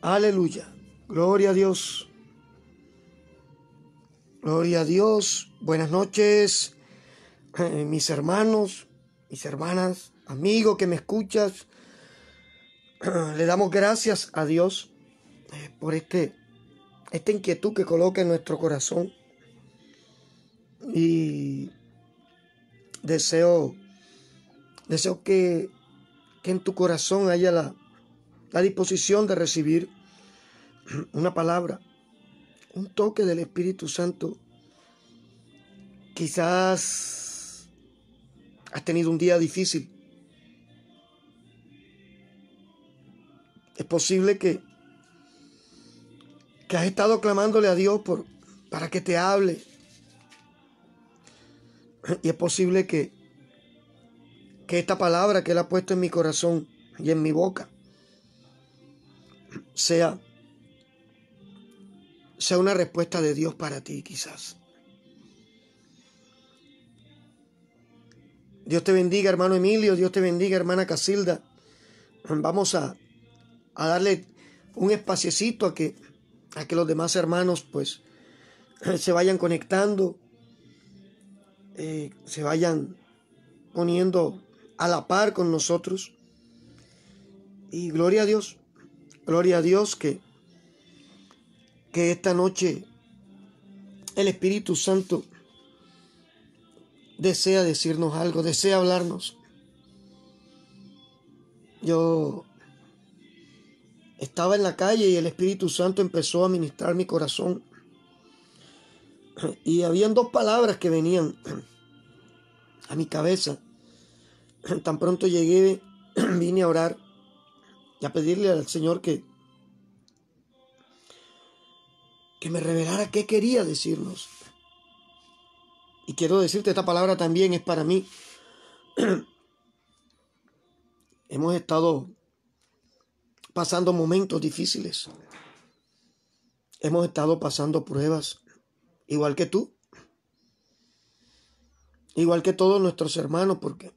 Aleluya. Gloria a Dios. Gloria a Dios. Buenas noches, eh, mis hermanos, mis hermanas, amigo que me escuchas. Le damos gracias a Dios eh, por este, esta inquietud que coloca en nuestro corazón. Y deseo, deseo que, que en tu corazón haya la, la disposición de recibir una palabra, un toque del Espíritu Santo. Quizás has tenido un día difícil. Es posible que, que has estado clamándole a Dios por, para que te hable. Y es posible que, que esta palabra que Él ha puesto en mi corazón y en mi boca sea, sea una respuesta de Dios para ti quizás. Dios te bendiga, hermano Emilio, Dios te bendiga, hermana Casilda. Vamos a, darle un espaciecito a que, a que los demás hermanos pues se vayan conectando, eh, se vayan poniendo a la par con nosotros. Y gloria a Dios. Gloria a Dios que, que esta noche el Espíritu Santo desea decirnos algo, desea hablarnos. Yo estaba en la calle y el Espíritu Santo empezó a ministrar mi corazón. Y habían dos palabras que venían a mi cabeza. Tan pronto llegué, vine a orar y a pedirle al Señor que, que me revelara qué quería decirnos. Y quiero decirte, esta palabra también es para mí. Hemos estado pasando momentos difíciles. Hemos estado pasando pruebas, igual que tú. Igual que todos nuestros hermanos, porque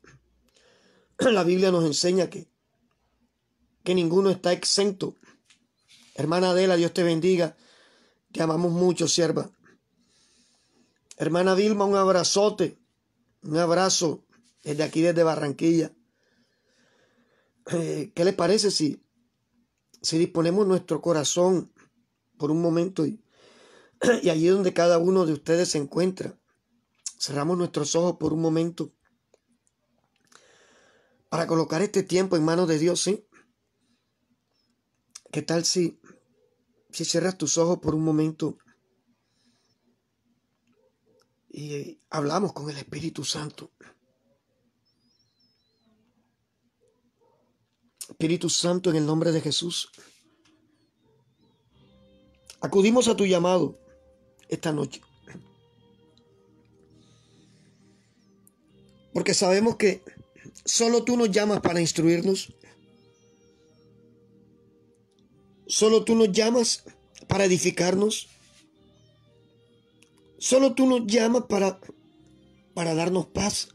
la Biblia nos enseña que que ninguno está exento. Hermana Adela, Dios te bendiga. Te amamos mucho, sierva. Hermana Vilma, un abrazote. Un abrazo desde aquí, desde Barranquilla. Eh, ¿Qué le parece si, si disponemos nuestro corazón por un momento y, y allí donde cada uno de ustedes se encuentra, cerramos nuestros ojos por un momento para colocar este tiempo en manos de Dios, ¿sí? ¿Qué tal si, cierras tus ojos por un momento y hablamos con el Espíritu Santo? Espíritu Santo, en el nombre de Jesús, acudimos a tu llamado esta noche. Porque sabemos que solo tú nos llamas para instruirnos. Solo tú nos llamas para edificarnos. Solo tú nos llamas para, para darnos paz.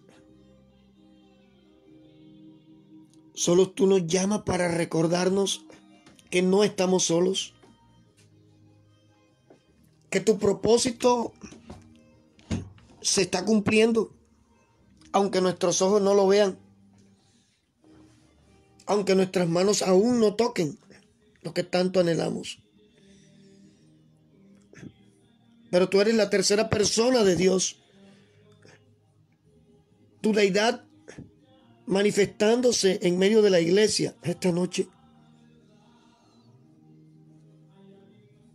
Solo tú nos llamas para recordarnos que no estamos solos. Que tu propósito se está cumpliendo, aunque nuestros ojos no lo vean, aunque nuestras manos aún no toquen lo que tanto anhelamos. Pero tú eres la tercera persona de Dios. Tu deidad manifestándose en medio de la iglesia esta noche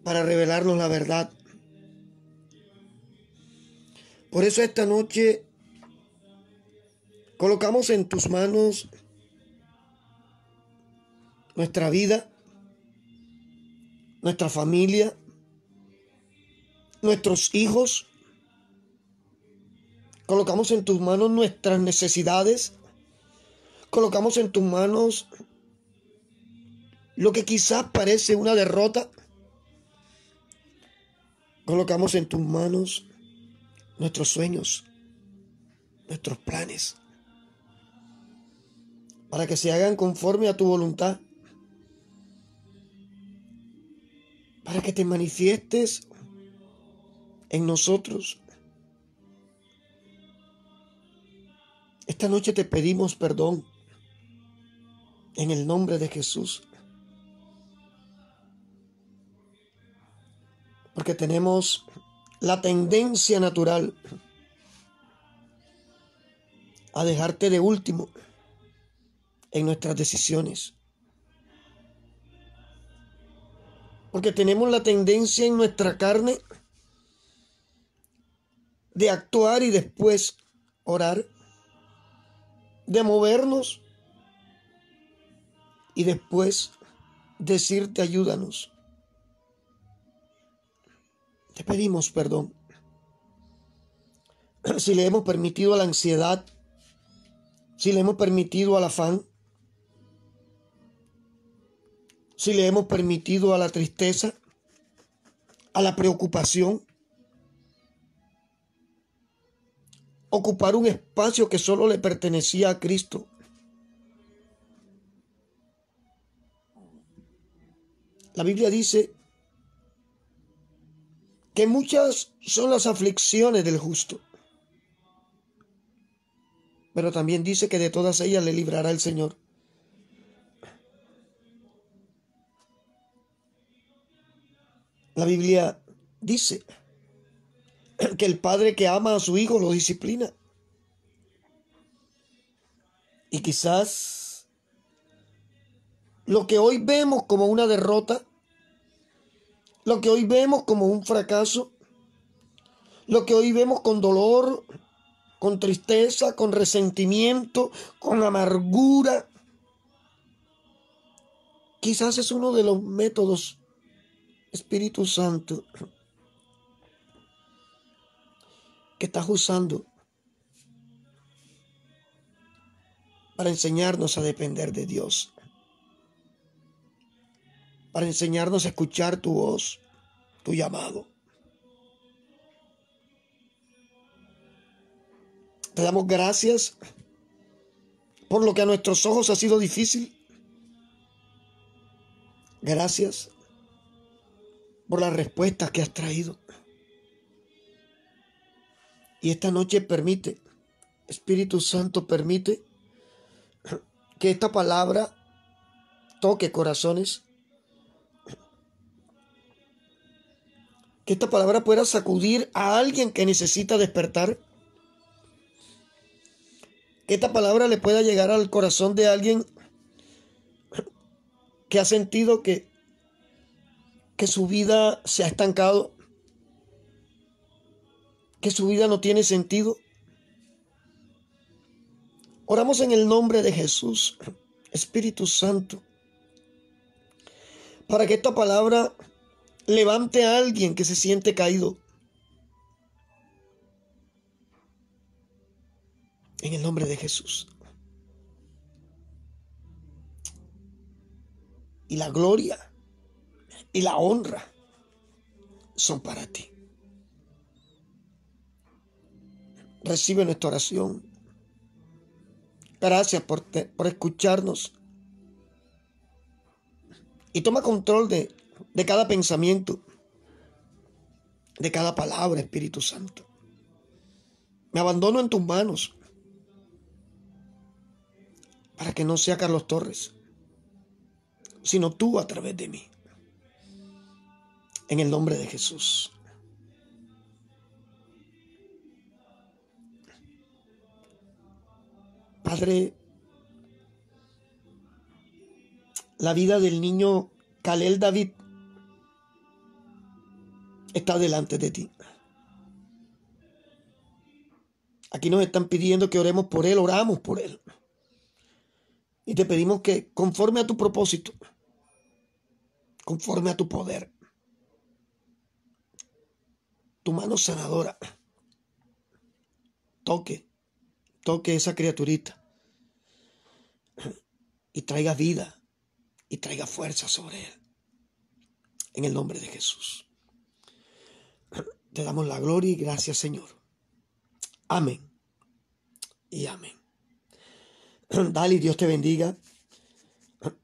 para revelarnos la verdad. Por eso esta noche colocamos en tus manos nuestra vida, nuestra familia, nuestros hijos. Colocamos en tus manos nuestras necesidades. Colocamos en tus manos lo que quizás parece una derrota. Colocamos en tus manos nuestros sueños, nuestros planes, para que se hagan conforme a tu voluntad para que te manifiestes en nosotros. Esta noche te pedimos perdón en el nombre de Jesús. Porque tenemos la tendencia natural a dejarte de último en nuestras decisiones. Porque tenemos la tendencia en nuestra carne de actuar y después orar, de movernos y después decirte ayúdanos. Te pedimos perdón si le hemos permitido a la ansiedad, si le hemos permitido al afán, si le hemos permitido a la tristeza, a la preocupación, ocupar un espacio que solo le pertenecía a Cristo. La Biblia dice que muchas son las aflicciones del justo, pero también dice que de todas ellas le librará el Señor. La Biblia dice que el padre que ama a su hijo lo disciplina. Y quizás lo que hoy vemos como una derrota, lo que hoy vemos como un fracaso, lo que hoy vemos con dolor, con tristeza, con resentimiento, con amargura, quizás es uno de los métodos Espíritu Santo, que estás usando para enseñarnos a depender de Dios, para enseñarnos a escuchar tu voz, tu llamado. Te damos gracias por lo que a nuestros ojos ha sido difícil. Gracias por las respuestas que has traído. Y esta noche permite, Espíritu Santo permite que esta palabra toque corazones, que esta palabra pueda sacudir a alguien que necesita despertar, que esta palabra le pueda llegar al corazón de alguien que ha sentido que que su vida se ha estancado, que su vida no tiene sentido. Oramos en el nombre de Jesús, Espíritu Santo, para que esta palabra levante a alguien que se siente caído. En el nombre de Jesús. Y la gloria y la honra son para ti. Recibe nuestra oración. Gracias por, por escucharnos. Y toma control de, de cada pensamiento, de cada palabra, Espíritu Santo. Me abandono en tus manos para que no sea Carlos Torres, sino tú a través de mí en el nombre de Jesús. Padre, la vida del niño Kalel David está delante de ti. Aquí nos están pidiendo que oremos por él, oramos por él. Y te pedimos que conforme a tu propósito, conforme a tu poder, mano sanadora toque, toque esa criaturita y traiga vida y traiga fuerza sobre él. En el nombre de Jesús. Te damos la gloria y gracias, Señor. Amén. Y amén. Dali, Dios te bendiga.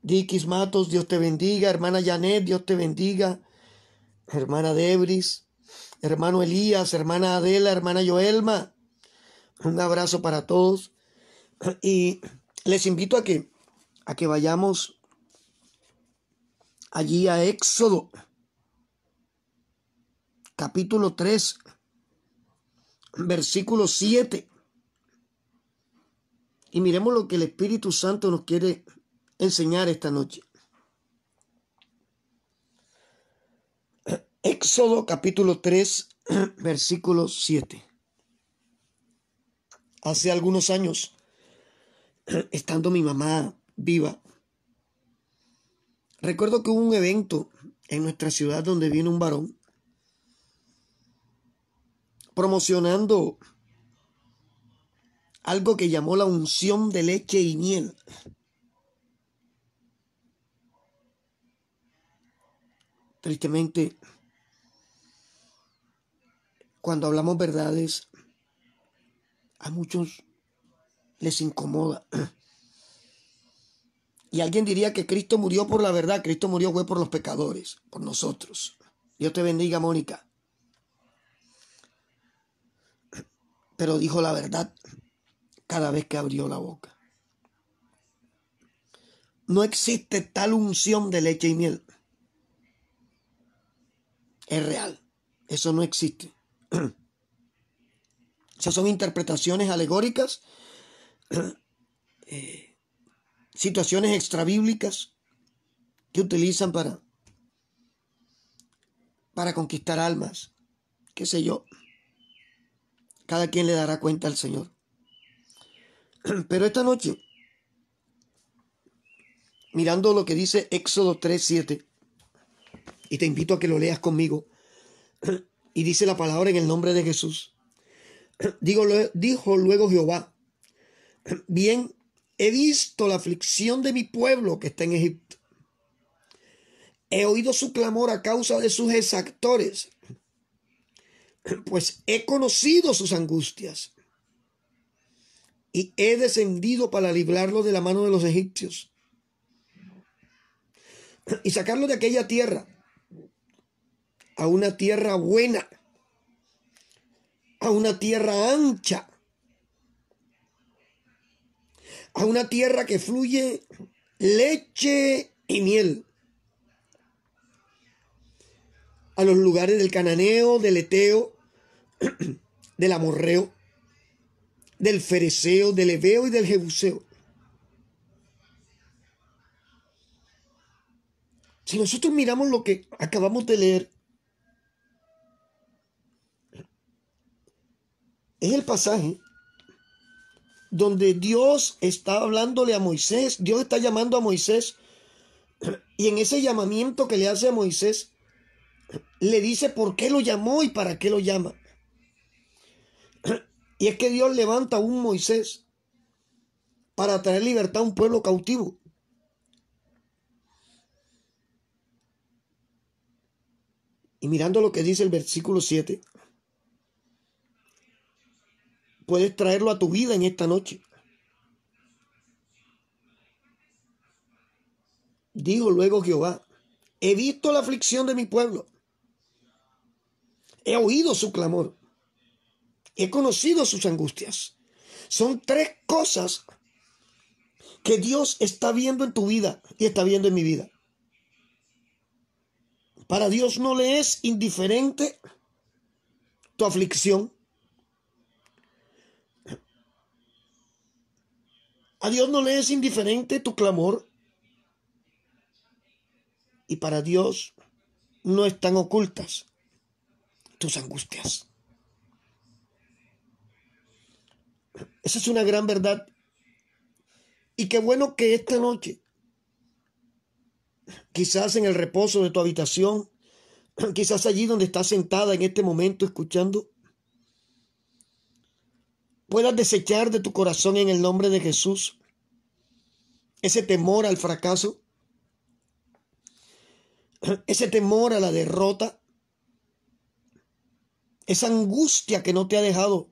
Diquis Matos, Dios te bendiga. Hermana Janet, Dios te bendiga. Hermana Debris, hermano Elías, hermana Adela, hermana Joelma. Un abrazo para todos. Y les invito a que, a que vayamos allí a Éxodo, capítulo 3, versículo 7. Y miremos lo que el Espíritu Santo nos quiere enseñar esta noche. Éxodo capítulo 3, versículo 7. Hace algunos años, estando mi mamá viva, recuerdo que hubo un evento en nuestra ciudad donde vino un varón promocionando algo que llamó la unción de leche y miel. Tristemente, cuando hablamos verdades, a muchos les incomoda. Y alguien diría que Cristo murió por la verdad, Cristo murió fue por los pecadores, por nosotros. Dios te bendiga, Mónica. Pero dijo la verdad cada vez que abrió la boca. No existe tal unción de leche y miel. Es real. Eso no existe. o sea, son interpretaciones alegóricas, eh, situaciones extrabíblicas que utilizan para, para conquistar almas, qué sé yo. Cada quien le dará cuenta al Señor. Pero esta noche, mirando lo que dice Éxodo 3.7, y te invito a que lo leas conmigo, y dice la palabra en el nombre de Jesús. Digo, dijo luego Jehová, bien, he visto la aflicción de mi pueblo que está en Egipto. He oído su clamor a causa de sus exactores, pues he conocido sus angustias y he descendido para librarlo de la mano de los egipcios y sacarlo de aquella tierra a una tierra buena, a una tierra ancha, a una tierra que fluye leche y miel, a los lugares del cananeo, del eteo, del amorreo, del fereceo, del ebeo y del jebuseo. Si nosotros miramos lo que acabamos de leer, es el pasaje donde Dios está hablándole a Moisés, Dios está llamando a Moisés, y en ese llamamiento que le hace a Moisés, le dice por qué lo llamó y para qué lo llama. Y es que Dios levanta a un Moisés para traer libertad a un pueblo cautivo. Y mirando lo que dice el versículo 7, puedes traerlo a tu vida en esta noche. Dijo luego Jehová, he visto la aflicción de mi pueblo, he oído su clamor, he conocido sus angustias. Son tres cosas que Dios está viendo en tu vida y está viendo en mi vida. Para Dios no le es indiferente tu aflicción. A Dios no le es indiferente tu clamor. Y para Dios no están ocultas tus angustias. Esa es una gran verdad. Y qué bueno que esta noche, quizás en el reposo de tu habitación, quizás allí donde estás sentada en este momento escuchando, puedas desechar de tu corazón en el nombre de Jesús ese temor al fracaso, ese temor a la derrota, esa angustia que no te ha dejado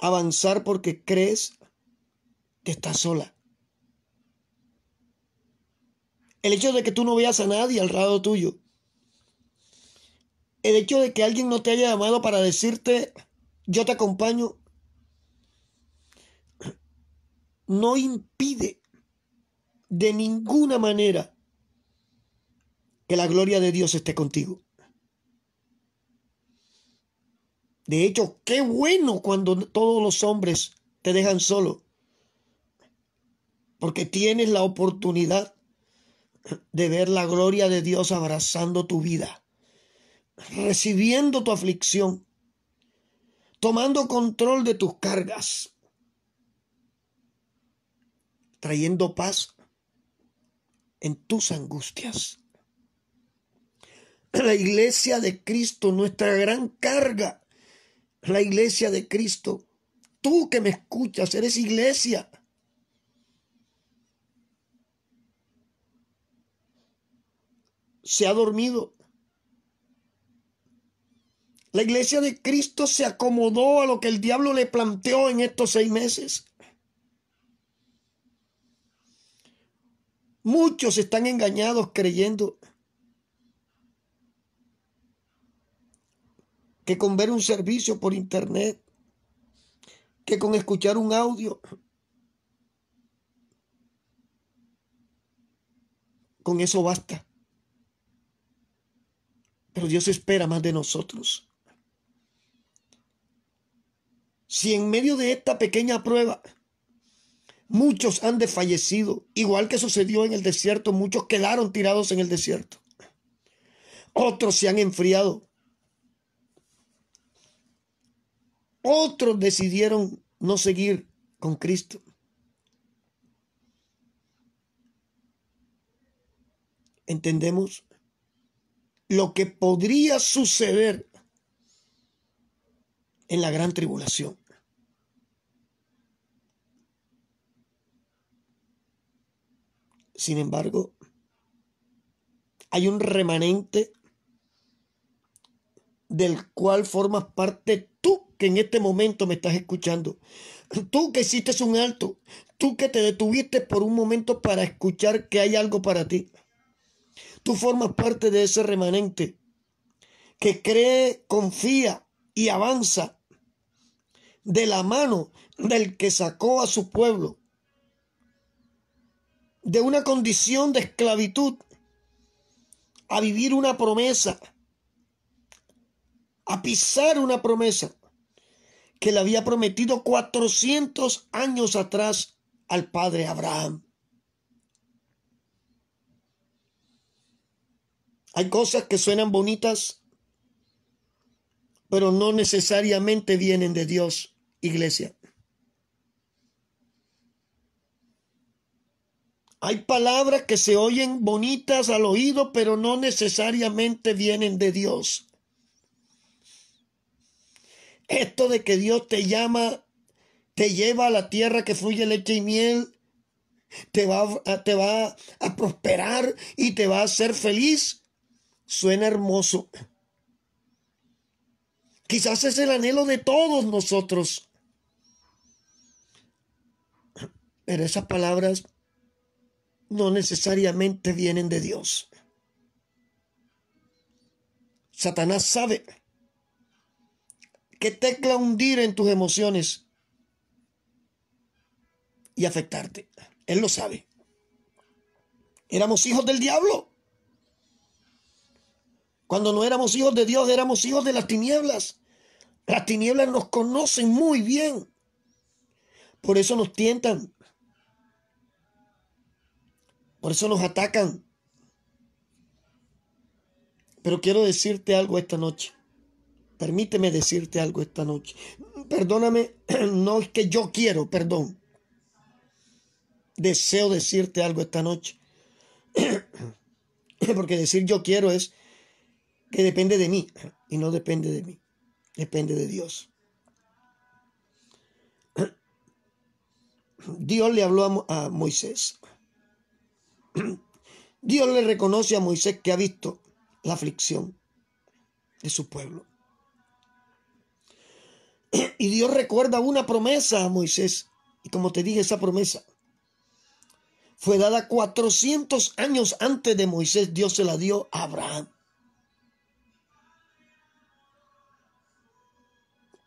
avanzar porque crees que estás sola. El hecho de que tú no veas a nadie al lado tuyo. El hecho de que alguien no te haya llamado para decirte, yo te acompaño, no impide de ninguna manera que la gloria de Dios esté contigo. De hecho, qué bueno cuando todos los hombres te dejan solo, porque tienes la oportunidad de ver la gloria de Dios abrazando tu vida, recibiendo tu aflicción, tomando control de tus cargas, trayendo paz en tus angustias. La iglesia de Cristo, nuestra gran carga, la iglesia de Cristo, tú que me escuchas, eres iglesia. Se ha dormido. La iglesia de Cristo se acomodó a lo que el diablo le planteó en estos seis meses. Muchos están engañados creyendo que con ver un servicio por internet, que con escuchar un audio, con eso basta. Pero Dios espera más de nosotros. Si en medio de esta pequeña prueba Muchos han desfallecido, igual que sucedió en el desierto, muchos quedaron tirados en el desierto. Otros se han enfriado. Otros decidieron no seguir con Cristo. ¿Entendemos? Lo que podría suceder en la gran tribulación. Sin embargo, hay un remanente del cual formas parte tú que en este momento me estás escuchando. Tú que hiciste un alto, tú que te detuviste por un momento para escuchar que hay algo para ti. Tú formas parte de ese remanente que cree, confía y avanza de la mano del que sacó a su pueblo de una condición de esclavitud a vivir una promesa, a pisar una promesa que le había prometido 400 años atrás al padre Abraham. Hay cosas que suenan bonitas, pero no necesariamente vienen de Dios, iglesia. Hay palabras que se oyen bonitas al oído, pero no necesariamente vienen de Dios. Esto de que Dios te llama, te lleva a la tierra que fluye leche y miel, te va, a, te va a prosperar y te va a hacer feliz, suena hermoso. Quizás es el anhelo de todos nosotros. Pero esas palabras no necesariamente vienen de Dios. Satanás sabe que tecla hundir en tus emociones y afectarte. Él lo sabe. Éramos hijos del diablo. Cuando no éramos hijos de Dios, éramos hijos de las tinieblas. Las tinieblas nos conocen muy bien. Por eso nos tientan. Por eso nos atacan. Pero quiero decirte algo esta noche. Permíteme decirte algo esta noche. Perdóname, no es que yo quiero, perdón. Deseo decirte algo esta noche. Porque decir yo quiero es que depende de mí y no depende de mí. Depende de Dios. Dios le habló a, Moisés. Dios le reconoce a Moisés que ha visto la aflicción de su pueblo. Y Dios recuerda una promesa a Moisés. Y como te dije, esa promesa fue dada 400 años antes de Moisés. Dios se la dio a Abraham.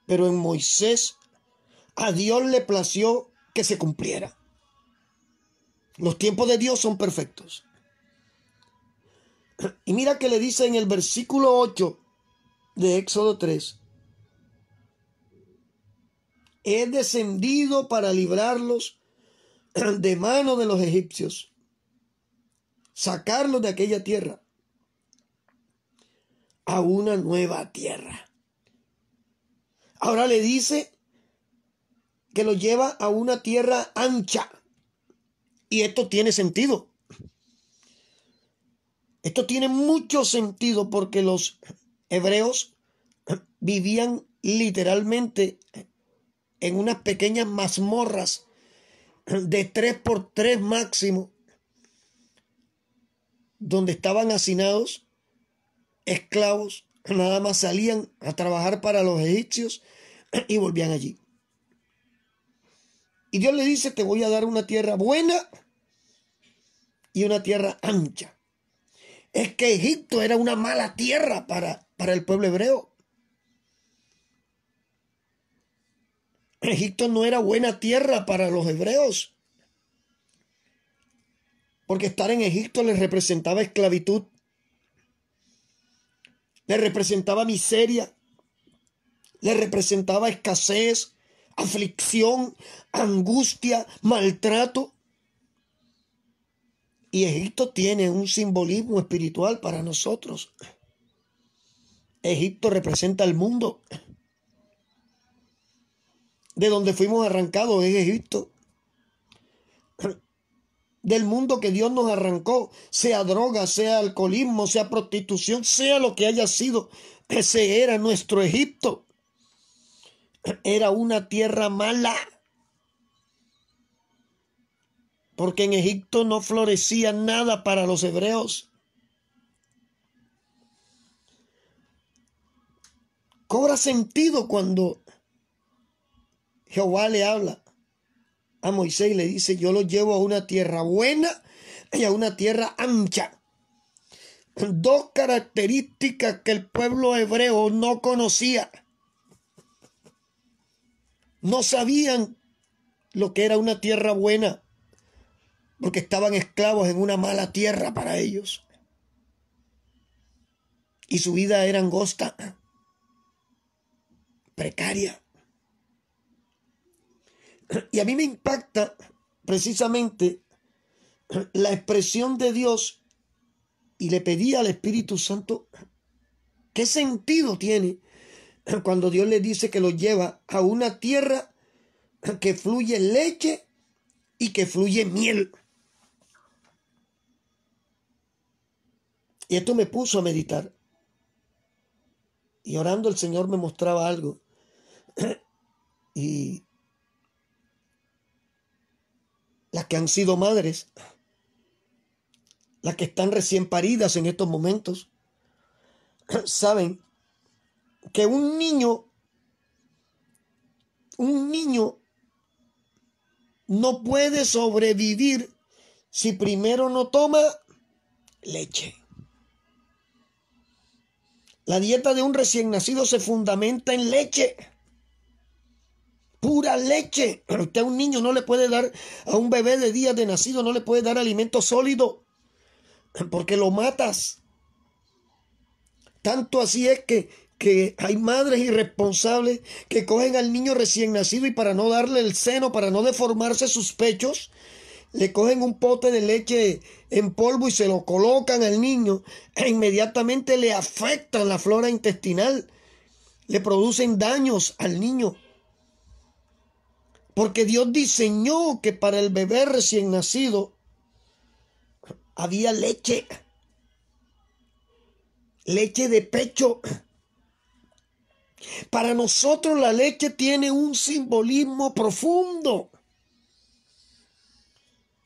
Pero en Moisés a Dios le plació que se cumpliera. Los tiempos de Dios son perfectos. Y mira que le dice en el versículo 8 de Éxodo 3, he descendido para librarlos de mano de los egipcios, sacarlos de aquella tierra a una nueva tierra. Ahora le dice que lo lleva a una tierra ancha. Y esto tiene sentido. Esto tiene mucho sentido porque los hebreos vivían literalmente en unas pequeñas mazmorras de 3 por 3 máximo, donde estaban hacinados esclavos, nada más salían a trabajar para los egipcios y volvían allí. Y Dios le dice, te voy a dar una tierra buena y una tierra ancha. Es que Egipto era una mala tierra para, para el pueblo hebreo. Egipto no era buena tierra para los hebreos. Porque estar en Egipto les representaba esclavitud. Les representaba miseria. Les representaba escasez, aflicción, angustia, maltrato. Y Egipto tiene un simbolismo espiritual para nosotros. Egipto representa el mundo. De donde fuimos arrancados es Egipto. Del mundo que Dios nos arrancó, sea droga, sea alcoholismo, sea prostitución, sea lo que haya sido, ese era nuestro Egipto. Era una tierra mala. porque en Egipto no florecía nada para los hebreos. Cobra sentido cuando Jehová le habla a Moisés y le dice, yo lo llevo a una tierra buena y a una tierra ancha. Dos características que el pueblo hebreo no conocía. No sabían lo que era una tierra buena porque estaban esclavos en una mala tierra para ellos. Y su vida era angosta, precaria. Y a mí me impacta precisamente la expresión de Dios y le pedí al Espíritu Santo, ¿qué sentido tiene cuando Dios le dice que lo lleva a una tierra que fluye leche y que fluye miel? Y esto me puso a meditar. Y orando el Señor me mostraba algo. y las que han sido madres, las que están recién paridas en estos momentos, saben que un niño, un niño no puede sobrevivir si primero no toma leche. La dieta de un recién nacido se fundamenta en leche. Pura leche. Pero usted a un niño no le puede dar, a un bebé de días de nacido no le puede dar alimento sólido. Porque lo matas. Tanto así es que, que hay madres irresponsables que cogen al niño recién nacido y para no darle el seno, para no deformarse sus pechos, le cogen un pote de leche en polvo y se lo colocan al niño e inmediatamente le afectan la flora intestinal, le producen daños al niño. Porque Dios diseñó que para el bebé recién nacido había leche, leche de pecho. Para nosotros la leche tiene un simbolismo profundo.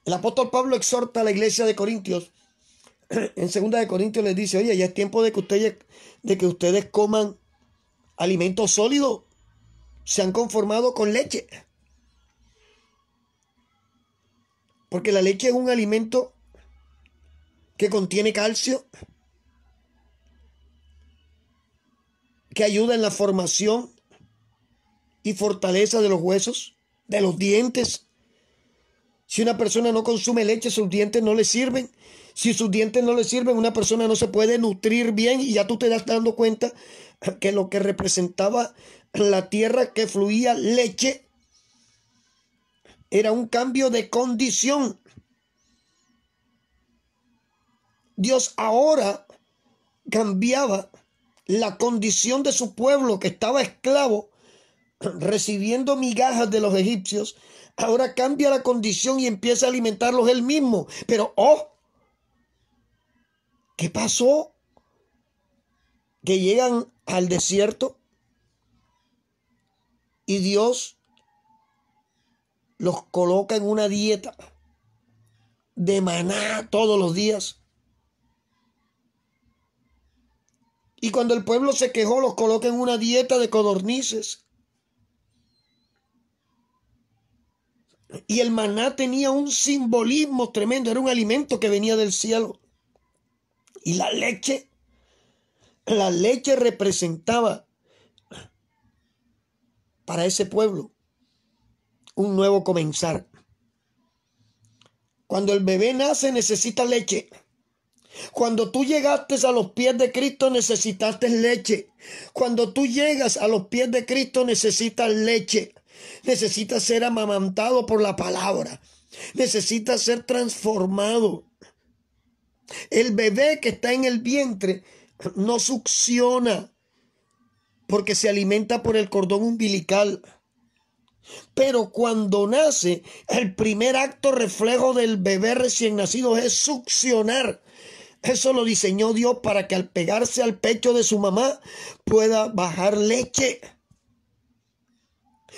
El apóstol Pablo exhorta a la iglesia de Corintios. En segunda de Corintios les dice, oye, ya es tiempo de que ustedes, de que ustedes coman alimentos sólidos. Se han conformado con leche. Porque la leche es un alimento que contiene calcio, que ayuda en la formación y fortaleza de los huesos, de los dientes. Si una persona no consume leche, sus dientes no le sirven. Si sus dientes no le sirven, una persona no se puede nutrir bien y ya tú te das dando cuenta que lo que representaba la tierra que fluía leche era un cambio de condición. Dios ahora cambiaba la condición de su pueblo que estaba esclavo, recibiendo migajas de los egipcios, ahora cambia la condición y empieza a alimentarlos él mismo. Pero, oh, ¿qué pasó? Que llegan al desierto y Dios los coloca en una dieta de maná todos los días. Y cuando el pueblo se quejó, los coloca en una dieta de codornices. Y el maná tenía un simbolismo tremendo, era un alimento que venía del cielo. Y la leche, la leche representaba para ese pueblo un nuevo comenzar. Cuando el bebé nace necesita leche. Cuando tú llegaste a los pies de Cristo necesitaste leche. Cuando tú llegas a los pies de Cristo necesitas leche. Necesita ser amamantado por la palabra. Necesita ser transformado. El bebé que está en el vientre no succiona porque se alimenta por el cordón umbilical. Pero cuando nace, el primer acto reflejo del bebé recién nacido es succionar. Eso lo diseñó Dios para que al pegarse al pecho de su mamá pueda bajar leche.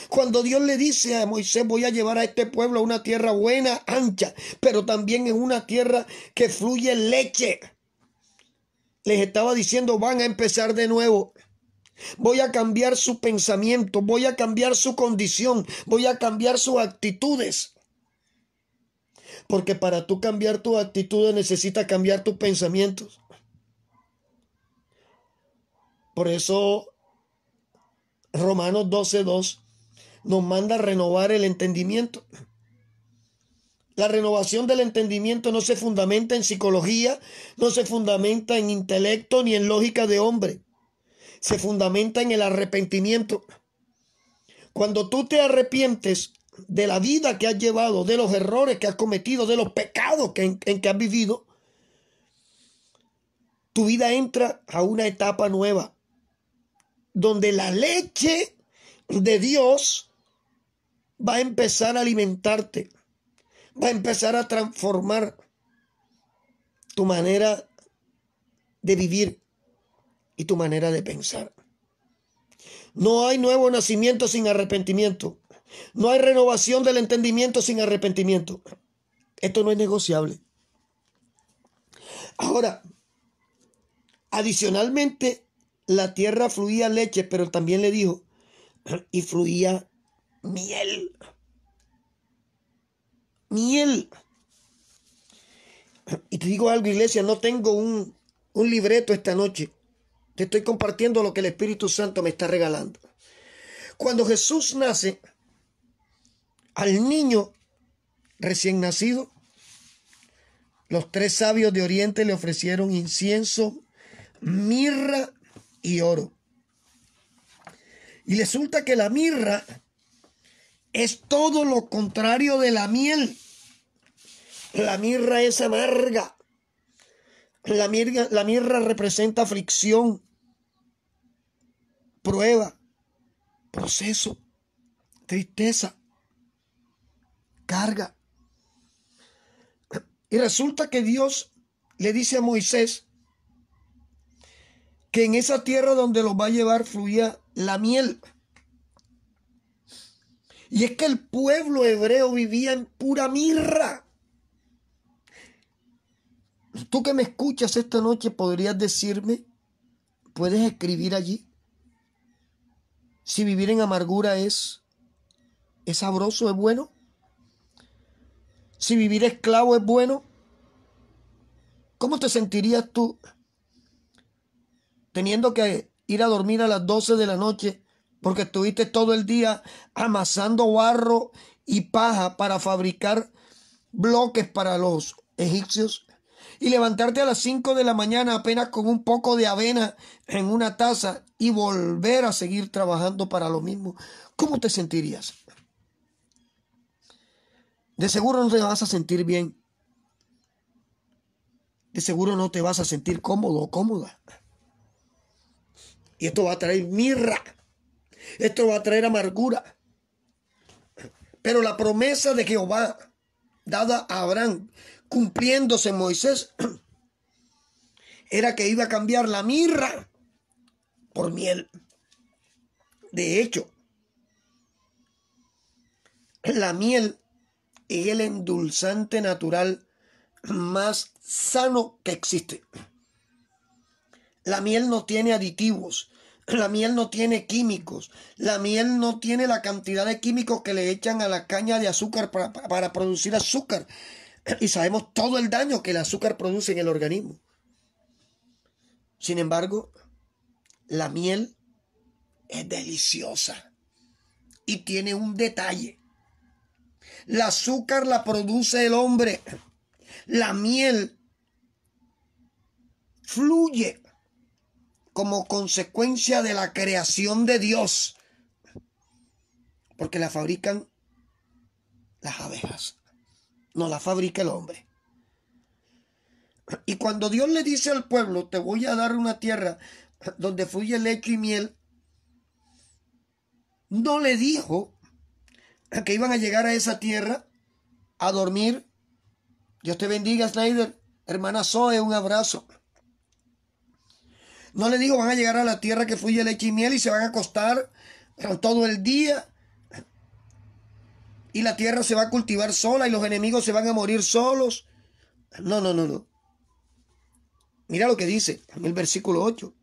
Cuando Dios le dice a Moisés, voy a llevar a este pueblo a una tierra buena, ancha, pero también en una tierra que fluye leche. Les estaba diciendo, van a empezar de nuevo. Voy a cambiar su pensamiento, voy a cambiar su condición, voy a cambiar sus actitudes. Porque para tú cambiar tus actitudes necesitas cambiar tus pensamientos. Por eso Romanos 12.2 nos manda a renovar el entendimiento. La renovación del entendimiento no se fundamenta en psicología, no se fundamenta en intelecto ni en lógica de hombre. Se fundamenta en el arrepentimiento. Cuando tú te arrepientes de la vida que has llevado, de los errores que has cometido, de los pecados que, en que has vivido, tu vida entra a una etapa nueva, donde la leche de Dios va a empezar a alimentarte, va a empezar a transformar tu manera de vivir y tu manera de pensar. No hay nuevo nacimiento sin arrepentimiento. No hay renovación del entendimiento sin arrepentimiento. Esto no es negociable. Ahora, adicionalmente, la tierra fluía leche, pero también le dijo, y fluía miel. Miel. Y te digo algo, iglesia, no tengo un, un libreto esta noche. Te estoy compartiendo lo que el Espíritu Santo me está regalando. Cuando Jesús nace, al niño recién nacido, los tres sabios de Oriente le ofrecieron incienso, mirra y oro. Y resulta que la mirra es todo lo contrario de la miel. La mirra es amarga. La mirra, representa fricción, prueba, proceso, tristeza, carga. Y resulta que Dios le dice a Moisés que en esa tierra donde los va a llevar fluía la miel. Y es que el pueblo hebreo vivía en pura mirra. Tú que me escuchas esta noche, podrías decirme, puedes escribir allí. Si vivir en amargura es, es sabroso, es bueno. Si vivir esclavo es bueno. ¿Cómo te sentirías tú teniendo que ir a dormir a las 12 de la noche porque estuviste todo el día amasando barro y paja para fabricar bloques para los egipcios y levantarte a las 5 de la mañana apenas con un poco de avena en una taza y volver a seguir trabajando para lo mismo, ¿cómo te sentirías? De seguro no te vas a sentir bien. De seguro no te vas a sentir cómodo o cómoda. Y esto va a traer mirra esto va a traer amargura. Pero la promesa de Jehová, dada a Abraham, cumpliéndose Moisés, era que iba a cambiar la mirra por miel. De hecho, la miel es el endulzante natural más sano que existe. La miel no tiene aditivos, La miel no tiene químicos. La miel no tiene la cantidad de químicos que le echan a la caña de azúcar para, producir azúcar. Y sabemos todo el daño que el azúcar produce en el organismo. Sin embargo, la miel es deliciosa. Y tiene un detalle. El azúcar la produce el hombre. La miel fluye como consecuencia de la creación de Dios, porque la fabrican las abejas, no la fabrica el hombre. Y cuando Dios le dice al pueblo, te voy a dar una tierra donde fluye leche y miel, no le dijo que iban a llegar a esa tierra a dormir. Dios te bendiga, Snyder. Hermana Zoe, un abrazo. No le digo, van a llegar a la tierra que fluye leche y miel y se van a acostar todo el día. Y la tierra se va a cultivar sola y los enemigos se van a morir solos. No, no, no, no. Mira lo que dice en el versículo 8.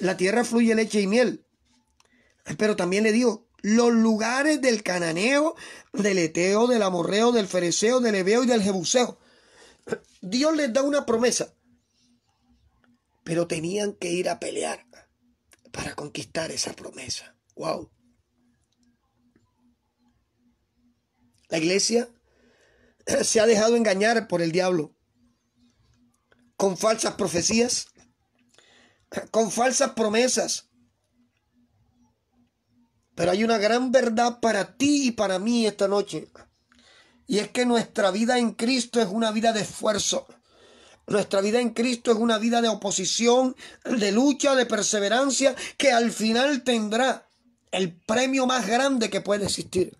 La tierra fluye leche y miel. Pero también le digo, los lugares del cananeo, del eteo, del amorreo, del fereceo, del ebeo y del jebuseo. Dios les da una promesa pero tenían que ir a pelear para conquistar esa promesa. ¡Wow! La iglesia se ha dejado engañar por el diablo con falsas profecías, con falsas promesas. Pero hay una gran verdad para ti y para mí esta noche. Y es que nuestra vida en Cristo es una vida de esfuerzo. Nuestra vida en Cristo es una vida de oposición, de lucha, de perseverancia, que al final tendrá el premio más grande que puede existir.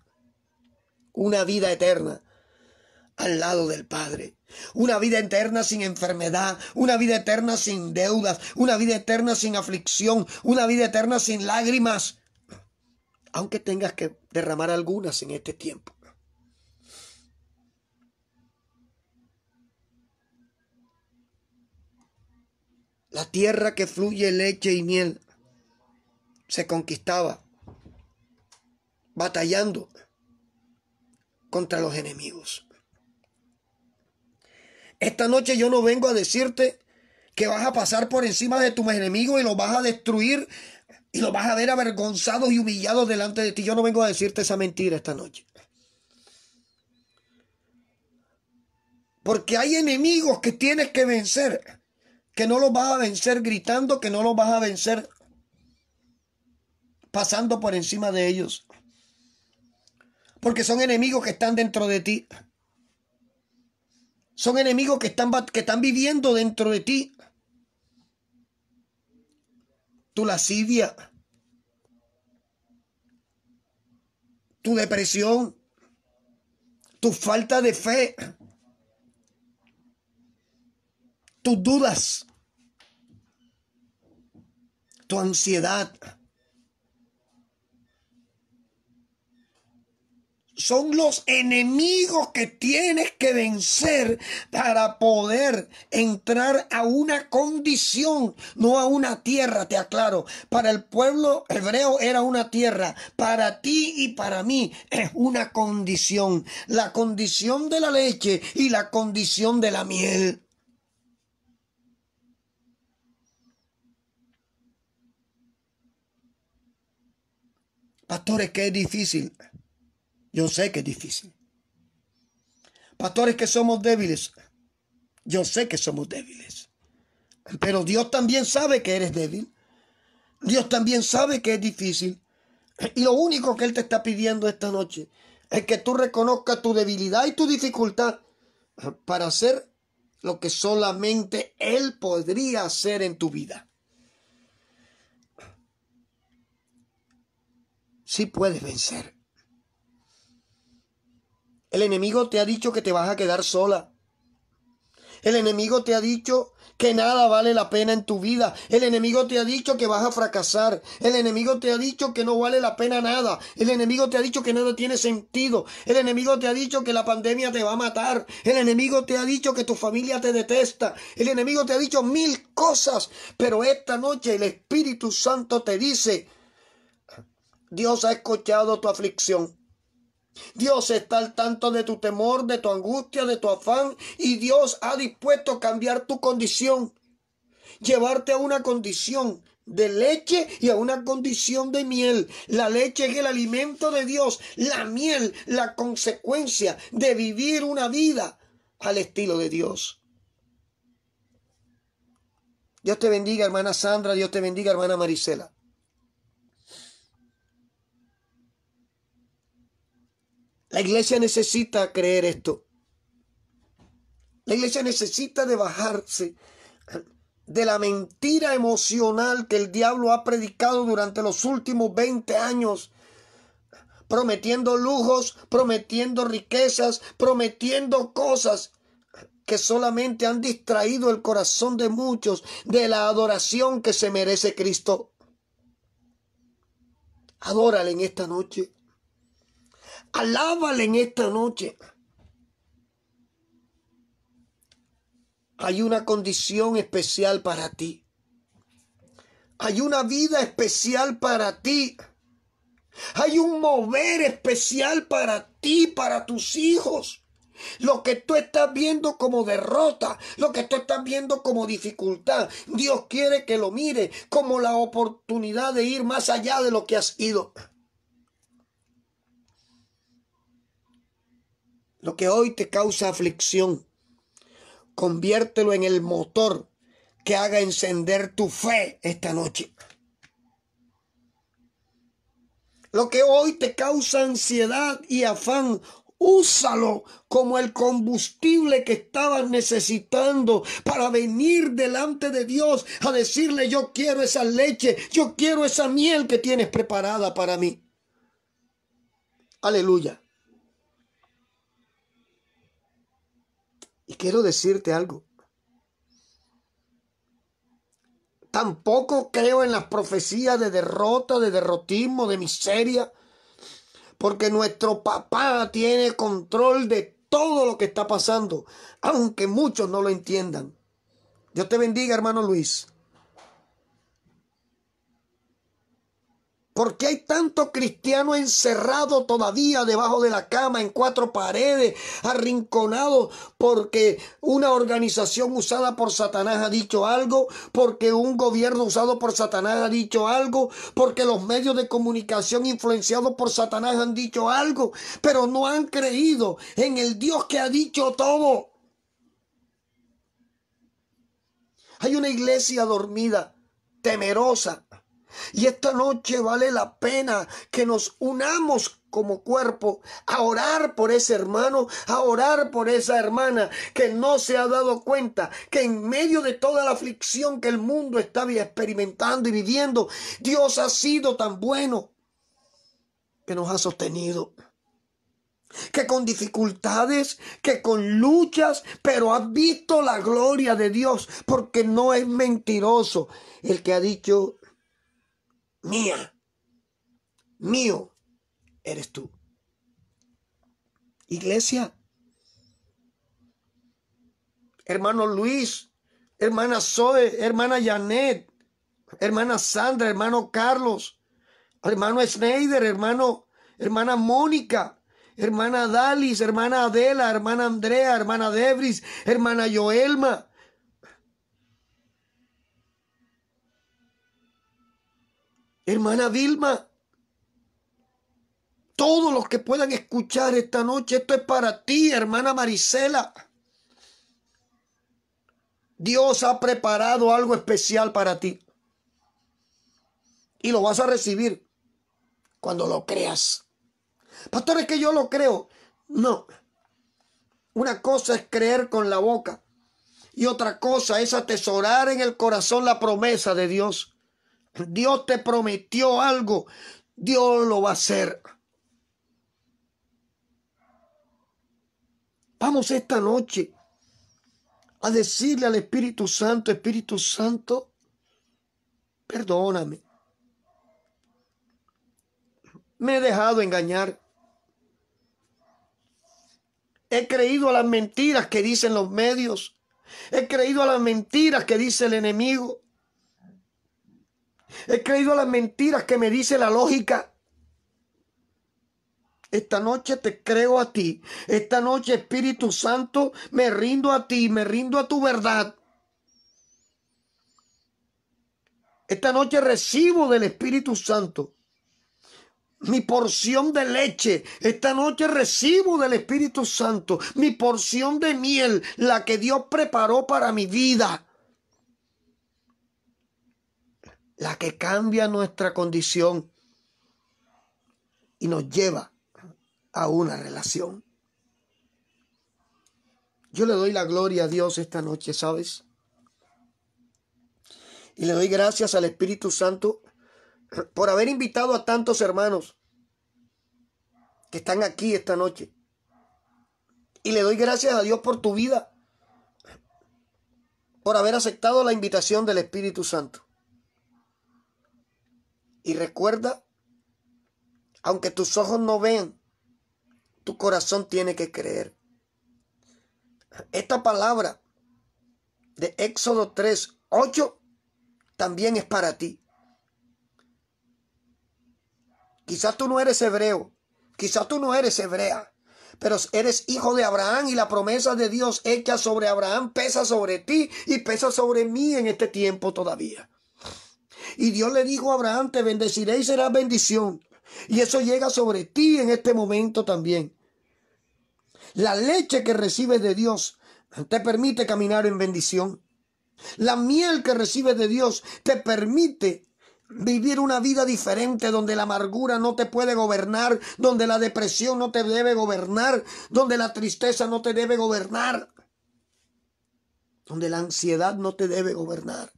Una vida eterna al lado del Padre. Una vida eterna sin enfermedad, una vida eterna sin deudas, una vida eterna sin aflicción, una vida eterna sin lágrimas, aunque tengas que derramar algunas en este tiempo. La tierra que fluye leche y miel se conquistaba batallando contra los enemigos. Esta noche yo no vengo a decirte que vas a pasar por encima de tus enemigos y los vas a destruir y los vas a ver avergonzados y humillados delante de ti. Yo no vengo a decirte esa mentira esta noche. Porque hay enemigos que tienes que vencer que no los vas a vencer gritando, que no los vas a vencer pasando por encima de ellos. Porque son enemigos que están dentro de ti. Son enemigos que están, que están viviendo dentro de ti. Tu lascivia. Tu depresión. Tu falta de fe tus dudas, tu ansiedad. Son los enemigos que tienes que vencer para poder entrar a una condición, no a una tierra, te aclaro. Para el pueblo hebreo era una tierra, para ti y para mí es una condición. La condición de la leche y la condición de la miel. Pastores, que es difícil. Yo sé que es difícil. Pastores, que somos débiles. Yo sé que somos débiles. Pero Dios también sabe que eres débil. Dios también sabe que es difícil. Y lo único que Él te está pidiendo esta noche es que tú reconozcas tu debilidad y tu dificultad para hacer lo que solamente Él podría hacer en tu vida. sí puedes vencer. El enemigo te ha dicho que te vas a quedar sola. El enemigo te ha dicho que nada vale la pena en tu vida. El enemigo te ha dicho que vas a fracasar. El enemigo te ha dicho que no vale la pena nada. El enemigo te ha dicho que nada tiene sentido. El enemigo te ha dicho que la pandemia te va a matar. El enemigo te ha dicho que tu familia te detesta. El enemigo te ha dicho mil cosas. Pero esta noche el Espíritu Santo te dice, Dios ha escuchado tu aflicción. Dios está al tanto de tu temor, de tu angustia, de tu afán y Dios ha dispuesto a cambiar tu condición, llevarte a una condición de leche y a una condición de miel. La leche es el alimento de Dios, la miel, la consecuencia de vivir una vida al estilo de Dios. Dios te bendiga, hermana Sandra, Dios te bendiga, hermana Marisela. La iglesia necesita creer esto. La iglesia necesita de bajarse de la mentira emocional que el diablo ha predicado durante los últimos 20 años, prometiendo lujos, prometiendo riquezas, prometiendo cosas que solamente han distraído el corazón de muchos de la adoración que se merece Cristo. Adórale en esta noche. Alábale en esta noche. Hay una condición especial para ti. Hay una vida especial para ti. Hay un mover especial para ti, para tus hijos. Lo que tú estás viendo como derrota, lo que tú estás viendo como dificultad, Dios quiere que lo mire como la oportunidad de ir más allá de lo que has ido. lo que hoy te causa aflicción. Conviértelo en el motor que haga encender tu fe esta noche. Lo que hoy te causa ansiedad y afán, úsalo como el combustible que estabas necesitando para venir delante de Dios a decirle yo quiero esa leche, yo quiero esa miel que tienes preparada para mí. Aleluya. Y quiero decirte algo. Tampoco creo en las profecías de derrota, de derrotismo, de miseria, porque nuestro papá tiene control de todo lo que está pasando, aunque muchos no lo entiendan. Dios te bendiga, hermano Luis. ¿Por qué hay tanto cristiano encerrado todavía debajo de la cama, en cuatro paredes, arrinconado? Porque una organización usada por Satanás ha dicho algo, porque un gobierno usado por Satanás ha dicho algo, porque los medios de comunicación influenciados por Satanás han dicho algo, pero no han creído en el Dios que ha dicho todo. Hay una iglesia dormida, temerosa, y esta noche vale la pena que nos unamos como cuerpo, a orar por ese hermano, a orar por esa hermana que no se ha dado cuenta que en medio de toda la aflicción que el mundo está experimentando y viviendo, Dios ha sido tan bueno que nos ha sostenido. Que con dificultades, que con luchas, pero ha visto la gloria de Dios, porque no es mentiroso el que ha dicho mía, mío eres tú. Iglesia, hermano Luis, hermana Zoe, hermana Janet, hermana Sandra, hermano Carlos, hermano Schneider, hermano, hermana Mónica, hermana Dalis, hermana Adela, hermana Andrea, hermana Debris, hermana Joelma, Hermana Vilma, todos los que puedan escuchar esta noche, esto es para ti, hermana Marisela. Dios ha preparado algo especial para ti. Y lo vas a recibir cuando lo creas. Pastor, es que yo lo creo. No. Una cosa es creer con la boca y otra cosa es atesorar en el corazón la promesa de Dios. Dios te prometió algo, Dios lo va a hacer. Vamos esta noche a decirle al Espíritu Santo, Espíritu Santo, perdóname. Me he dejado engañar. He creído a las mentiras que dicen los medios. He creído a las mentiras que dice el enemigo. He creído las mentiras que me dice la lógica. Esta noche te creo a ti. Esta noche, Espíritu Santo, me rindo a ti, me rindo a tu verdad. Esta noche recibo del Espíritu Santo mi porción de leche. Esta noche recibo del Espíritu Santo mi porción de miel, la que Dios preparó para mi vida. la que cambia nuestra condición y nos lleva a una relación. Yo le doy la gloria a Dios esta noche, ¿sabes? Y le doy gracias al Espíritu Santo por haber invitado a tantos hermanos que están aquí esta noche. Y le doy gracias a Dios por tu vida, por haber aceptado la invitación del Espíritu Santo. Y recuerda, aunque tus ojos no vean, tu corazón tiene que creer. Esta palabra de Éxodo 3, 8 también es para ti. Quizás tú no eres hebreo, quizás tú no eres hebrea, pero eres hijo de Abraham y la promesa de Dios hecha sobre Abraham pesa sobre ti y pesa sobre mí en este tiempo todavía. Y Dios le dijo a Abraham, te bendeciré y serás bendición. Y eso llega sobre ti en este momento también. La leche que recibes de Dios te permite caminar en bendición. La miel que recibes de Dios te permite vivir una vida diferente donde la amargura no te puede gobernar, donde la depresión no te debe gobernar, donde la tristeza no te debe gobernar, donde la ansiedad no te debe gobernar.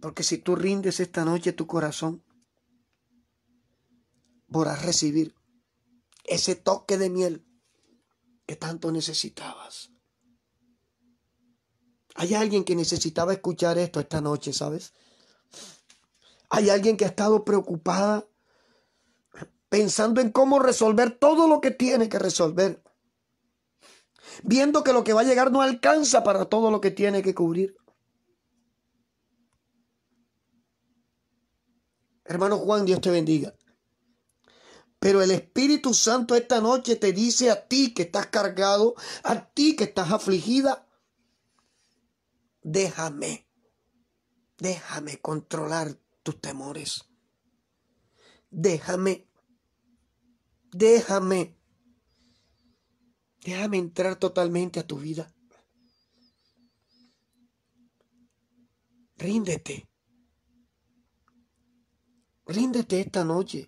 Porque si tú rindes esta noche tu corazón, podrás recibir ese toque de miel que tanto necesitabas. Hay alguien que necesitaba escuchar esto esta noche, ¿sabes? Hay alguien que ha estado preocupada pensando en cómo resolver todo lo que tiene que resolver. Viendo que lo que va a llegar no alcanza para todo lo que tiene que cubrir. Hermano Juan, Dios te bendiga. Pero el Espíritu Santo esta noche te dice a ti que estás cargado, a ti que estás afligida, déjame, déjame controlar tus temores. Déjame, déjame, déjame entrar totalmente a tu vida. Ríndete. Ríndete esta noche.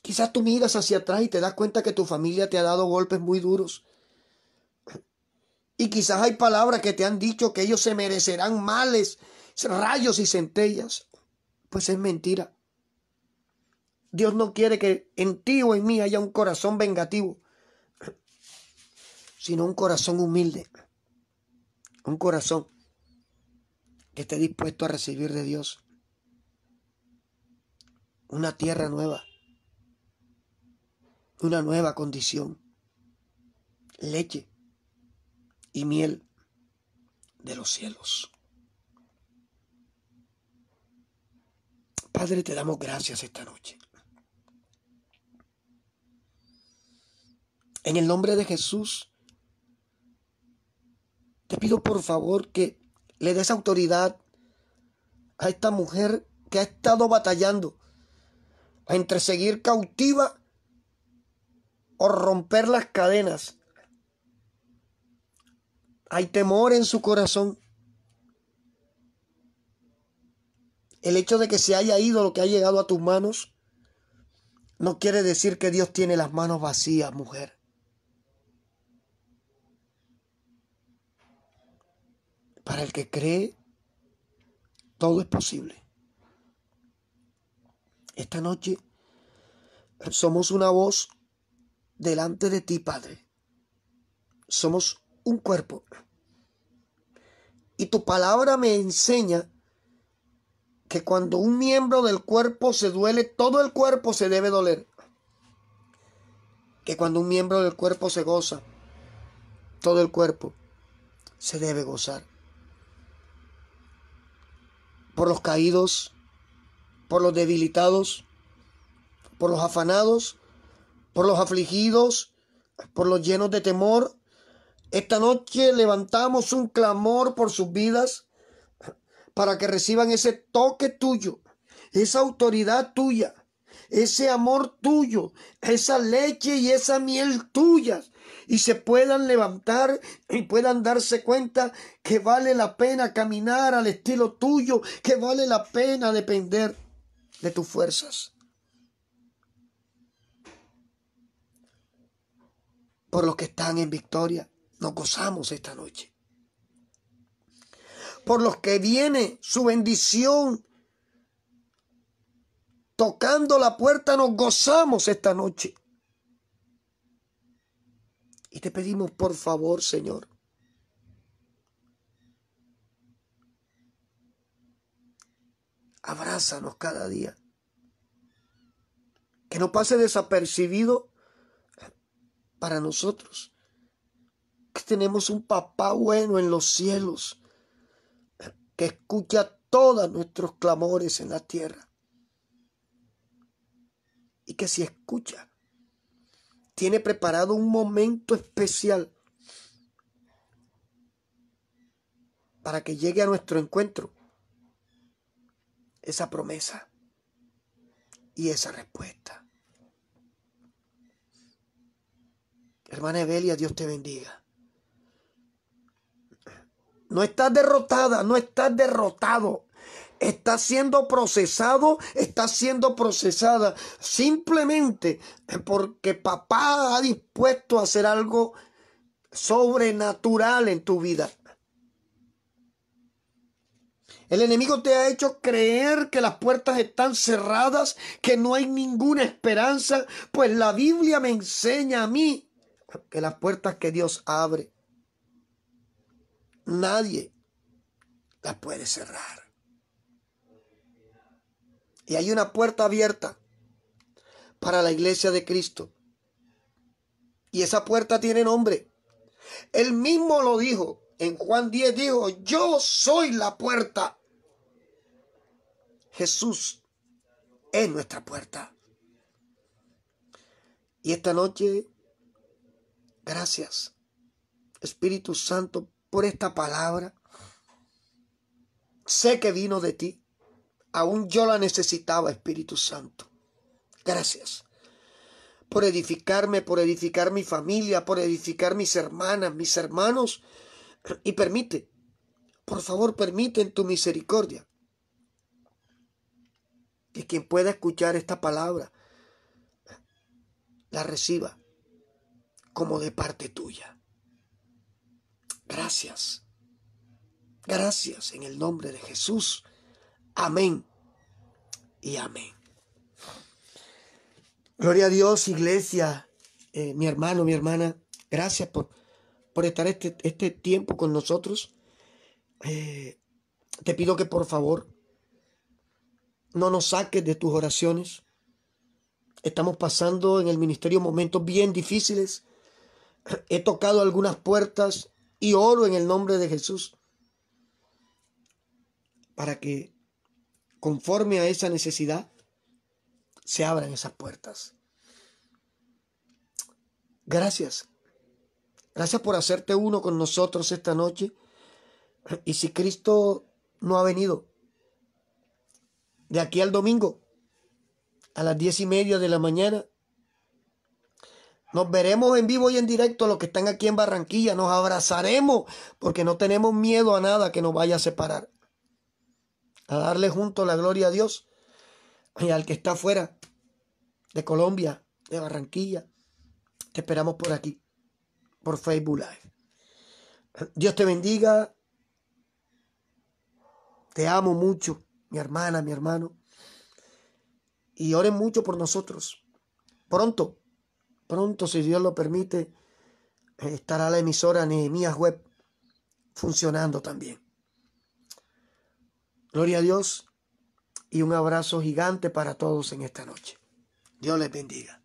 Quizás tú miras hacia atrás y te das cuenta que tu familia te ha dado golpes muy duros. Y quizás hay palabras que te han dicho que ellos se merecerán males, rayos y centellas. Pues es mentira. Dios no quiere que en ti o en mí haya un corazón vengativo, sino un corazón humilde. Un corazón que esté dispuesto a recibir de Dios una tierra nueva, una nueva condición, leche y miel de los cielos. Padre, te damos gracias esta noche. En el nombre de Jesús, te pido por favor que le des autoridad a esta mujer que ha estado batallando entre seguir cautiva o romper las cadenas. Hay temor en su corazón. El hecho de que se haya ido lo que ha llegado a tus manos no quiere decir que Dios tiene las manos vacías, mujer. Para el que cree, todo es posible. Esta noche somos una voz delante de ti, Padre. Somos un cuerpo. Y tu palabra me enseña que cuando un miembro del cuerpo se duele, todo el cuerpo se debe doler. Que cuando un miembro del cuerpo se goza, todo el cuerpo se debe gozar por los caídos, por los debilitados, por los afanados, por los afligidos, por los llenos de temor. Esta noche levantamos un clamor por sus vidas para que reciban ese toque tuyo, esa autoridad tuya, ese amor tuyo, esa leche y esa miel tuyas y se puedan levantar y puedan darse cuenta que vale la pena caminar al estilo tuyo, que vale la pena depender de tus fuerzas. Por los que están en victoria, nos gozamos esta noche. Por los que viene su bendición tocando la puerta nos gozamos esta noche. Y te pedimos por favor, Señor, abrázanos cada día. Que no pase desapercibido para nosotros. Que tenemos un papá bueno en los cielos. Que escucha todos nuestros clamores en la tierra. Y que si escucha, tiene preparado un momento especial para que llegue a nuestro encuentro esa promesa y esa respuesta. Hermana Evelia, Dios te bendiga. No estás derrotada, no estás derrotado está siendo procesado, está siendo procesada simplemente porque papá ha dispuesto a hacer algo sobrenatural en tu vida. El enemigo te ha hecho creer que las puertas están cerradas, que no hay ninguna esperanza, pues la Biblia me enseña a mí que las puertas que Dios abre, nadie las puede cerrar. Y hay una puerta abierta para la iglesia de Cristo. Y esa puerta tiene nombre. Él mismo lo dijo. En Juan 10 dijo, yo soy la puerta. Jesús es nuestra puerta. Y esta noche, gracias, Espíritu Santo, por esta palabra. Sé que vino de ti. Aún yo la necesitaba, Espíritu Santo. Gracias por edificarme, por edificar mi familia, por edificar mis hermanas, mis hermanos. Y permite, por favor, permite en tu misericordia que quien pueda escuchar esta palabra la reciba como de parte tuya. Gracias. Gracias en el nombre de Jesús. Amén y amén. Gloria a Dios, iglesia, eh, mi hermano, mi hermana, gracias por, por estar este, este tiempo con nosotros. Eh, te pido que por favor no nos saques de tus oraciones. Estamos pasando en el ministerio momentos bien difíciles. He tocado algunas puertas y oro en el nombre de Jesús para que conforme a esa necesidad, se abran esas puertas. Gracias. Gracias por hacerte uno con nosotros esta noche. Y si Cristo no ha venido, de aquí al domingo, a las diez y media de la mañana, nos veremos en vivo y en directo los que están aquí en Barranquilla. Nos abrazaremos porque no tenemos miedo a nada que nos vaya a separar a darle junto la gloria a Dios y al que está fuera de Colombia, de Barranquilla. Te esperamos por aquí, por Facebook Live. Dios te bendiga. Te amo mucho, mi hermana, mi hermano. Y oren mucho por nosotros. Pronto, pronto, si Dios lo permite, estará la emisora Nehemías Web funcionando también. Gloria a Dios y un abrazo gigante para todos en esta noche. Dios les bendiga.